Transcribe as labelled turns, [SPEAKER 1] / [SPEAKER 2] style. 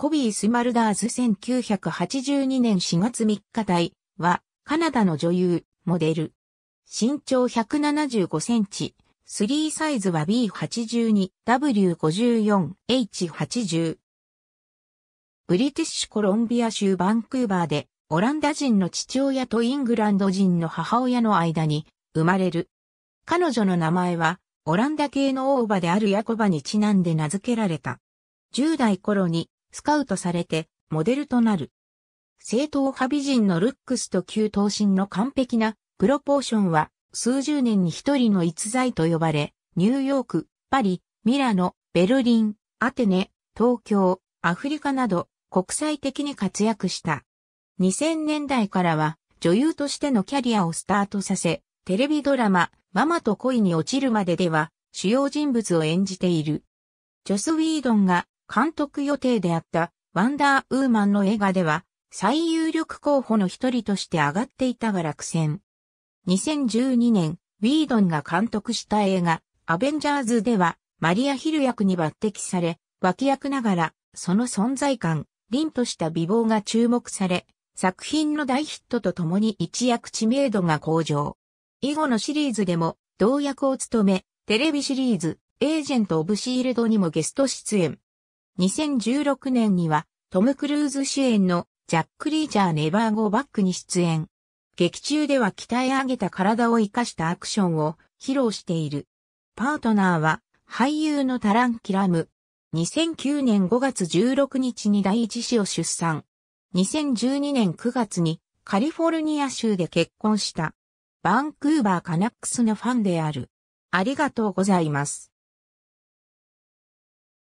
[SPEAKER 1] コビース・マルダーズ1982年4月3日台は、カナダの女優、モデル。身長175センチ、3サイズは B82、W54、H80。ブリティッシュコロンビア州バンクーバーで、オランダ人の父親とイングランド人の母親の間に生まれる。彼女の名前は、オランダ系の王馬であるヤコバにちなんで名付けられた。10代頃にスカウトされて、モデルとなる。正統派美人のルックスと旧頭身の完璧なプロポーションは数十年に一人の逸材と呼ばれ、ニューヨーク、パリ、ミラノ、ベルリン、アテネ、東京、アフリカなど国際的に活躍した。2000年代からは女優としてのキャリアをスタートさせ、テレビドラマ、ママと恋に落ちるまででは主要人物を演じている。ジョス・ウィードンが監督予定であったワンダーウーマンの映画では最有力候補の一人として上がっていたが落選。2012年、ウィードンが監督した映画、アベンジャーズでは、マリア・ヒル役に抜擢され、脇役ながら、その存在感、凛とした美貌が注目され、作品の大ヒットとともに一躍知名度が向上。以後のシリーズでも、同役を務め、テレビシリーズ、エージェント・オブ・シールドにもゲスト出演。2016年にはトム・クルーズ主演のジャック・リーチャー・ネバー・ゴー・バックに出演。劇中では鍛え上げた体を活かしたアクションを披露している。パートナーは俳優のタラン・キラム。2009年5月16日に第一子を出産。2012年9月にカリフォルニア州で結婚した。バンクーバーカナックスのファンである。ありがとうございます。